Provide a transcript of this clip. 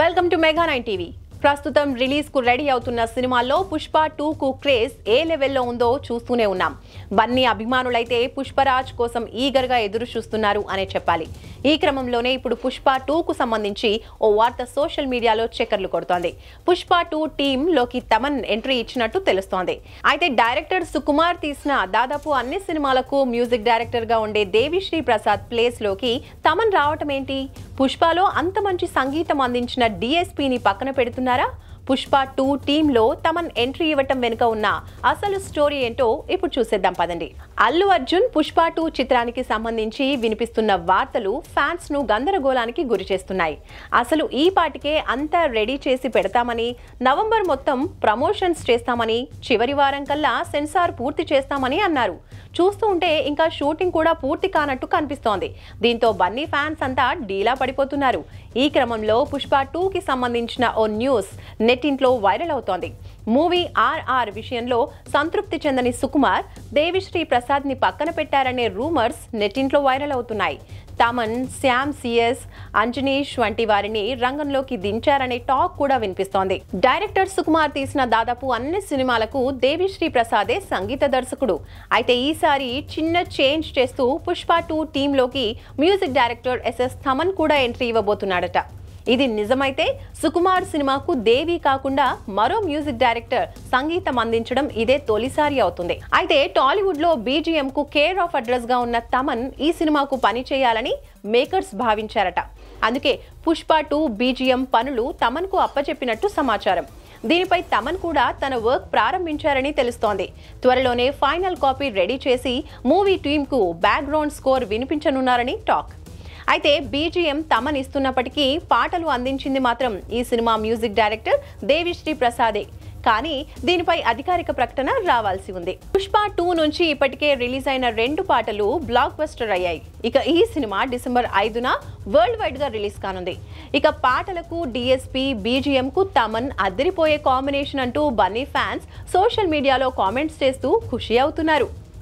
welcome to mega nine TV ప్రస్తుతం release కు ready అవుతున్న సినిమాల్లో పుష్ప టూ కు క్రేజ్ ఏ లెవెల్లో ఉందో చూస్తూనే ఉన్నాం బన్నీ అభిమానులైతే పుష్పరాజ్ కోసం ఈగర్ గా ఎదురు చూస్తున్నారు అనే చెప్పాలి ఈ క్రమంలోనే ఇప్పుడు పుష్ప టూకు సంబంధించి ఓ వార్త సోషల్ మీడియాలో చెక్కర్లు కొడుతోంది పుష్ప టూ టీంలోకి తమన్ ఎంట్రీ ఇచ్చినట్టు తెలుస్తోంది అయితే డైరెక్టర్ సుకుమార్ తీసిన దాదాపు అన్ని సినిమాలకు మ్యూజిక్ డైరెక్టర్గా ఉండే దేవిశ్రీ ప్రసాద్ ప్లేస్లోకి తమన్ రావటం ఏంటి పుష్పలో అంత మంచి సంగీతం అందించిన డిఎస్పీని పక్కన పెడుతున్నారా పుష్ప టూ టీంలో తమన్ ఎంట్రీ ఇవ్వటం వెనుక ఉన్న అసలు స్టోరీ ఏంటో ఇప్పుడు చూసేద్దాం పదండి అల్లు అర్జున్ పుష్ప టూ చిత్రానికి సంబంధించి వినిపిస్తున్న వార్తలు ఫ్యాన్స్ ను గందరగోళానికి గురి చేస్తున్నాయి అసలు ఈ పాటికే అంతా రెడీ చేసి పెడతామని నవంబర్ మొత్తం ప్రమోషన్స్ చేస్తామని చివరి వారం కల్లా సెన్సార్ పూర్తి చేస్తామని అన్నారు చూస్తూ ఉంటే ఇంకా షూటింగ్ కూడా పూర్తి కానట్టు కనిపిస్తోంది దీంతో బన్నీ ఫ్యాన్స్ అంతా డీలా పడిపోతున్నారు ఈ క్రమంలో పుష్ప కి సంబంధించిన ఓ న్యూస్ నెట్టింట్లో వైరల్ అవుతోంది మూవీ ఆర్ఆర్ విషయంలో సంతృప్తి చెందని సుకుమార్ దేవిశ్రీ ప్రసాద్ ని పక్కన పెట్టారనే రూమర్స్ నెట్టింట్లో వైరల్ అవుతున్నాయి తమన్ శ్యామ్ సిఎస్ అంజనీష్ వంటి వారిని రంగంలోకి దించారనే టాక్ కూడా వినిపిస్తోంది డైరెక్టర్ సుకుమార్ తీసిన దాదాపు అన్ని సినిమాలకు దేవిశ్రీ ప్రసాదే సంగీత దర్శకుడు అయితే ఈసారి చిన్న చేంజ్ చేస్తూ పుష్ప టూ టీంలోకి మ్యూజిక్ డైరెక్టర్ ఎస్ఎస్ తమన్ కూడా ఎంట్రీ ఇవ్వబోతున్నాడట ఇది నిజమైతే సుకుమార్ సినిమాకు దేవి కాకుండా మరో మ్యూజిక్ డైరెక్టర్ సంగీతం అందించడం ఇదే తొలిసారి అవుతుంది అయితే టాలీవుడ్ లో బీజిఎం కు కేర్ ఆఫ్ అడ్రస్ గా ఉన్న తమన్ ఈ సినిమాకు పని చేయాలని మేకర్స్ భావించారట అందుకే పుష్ప టూ బీజిఎం పనులు తమన్కు అప్పచెప్పినట్టు సమాచారం దీనిపై తమన్ కూడా తన వర్క్ ప్రారంభించారని తెలుస్తోంది త్వరలోనే ఫైనల్ కాపీ రెడీ చేసి మూవీ కు బ్యాక్గ్రౌండ్ స్కోర్ వినిపించనున్నారని టాక్ అయితే బీజిఎం తమనిస్తున్నప్పటికీ పాటలు అందించింది మాత్రం ఈ సినిమా మ్యూజిక్ డైరెక్టర్ దేవిశ్రీ ప్రసాదే కానీ దీనిపై అధికారిక ప్రకటన రావాల్సి ఉంది పుష్ప టూ నుంచి ఇప్పటికే రిలీజ్ అయిన రెండు పాటలు బ్లాక్ బస్టర్ అయ్యాయి ఇక ఈ సినిమా డిసెంబర్ ఐదున వరల్డ్ వైడ్ గా రిలీజ్ కానుంది ఇక పాటలకు డిఎస్పి బీజిఎం కు తమన్ అదిరిపోయే కాంబినేషన్ అంటూ బన్నీ ఫ్యాన్స్ సోషల్ మీడియాలో కామెంట్స్ చేస్తూ ఖుషి అవుతున్నారు